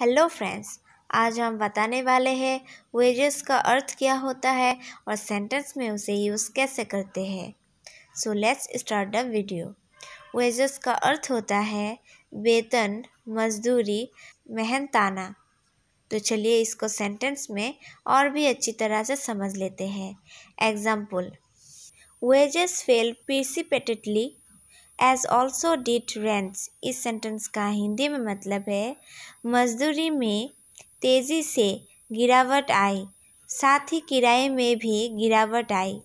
hello friends आज हम बताने वाले हैं वेजेस का अर्थ क्या होता है और सेंटेंस में उसे यूज़ कैसे करते हैं so let's start the video wages का अर्थ होता है वेतन मजदूरी मेहनताना तो चलिए इसको सेंटेंस में और भी अच्छी तरह से समझ लेते हैं example wages fell precipitately as also did rents इस सेंटेंस का हिंदी में मतलब है मजदूरी में तेज़ी से गिरावट आई साथ ही किराए में भी गिरावट आई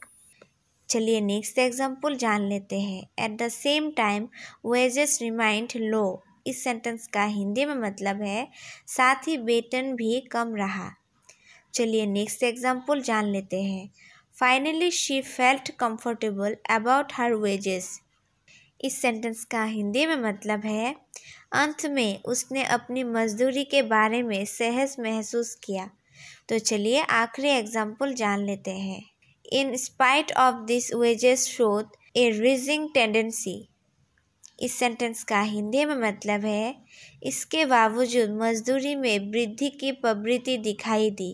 चलिए नेक्स्ट एग्जाम्पल जान लेते हैं at the same time wages remained low इस सेंटेंस का हिंदी में मतलब है साथ ही वेतन भी कम रहा चलिए नेक्स्ट एग्जाम्पल जान लेते हैं finally she felt comfortable about her wages इस सेंटेंस का हिंदी में मतलब है अंत में उसने अपनी मजदूरी के बारे में सहज महसूस किया तो चलिए आखिरी एग्जाम्पल जान लेते हैं in spite of this wages showed a rising tendency इस सेंटेंस का हिंदी में मतलब है इसके बावजूद मजदूरी में वृद्धि की प्रवृत्ति दिखाई दी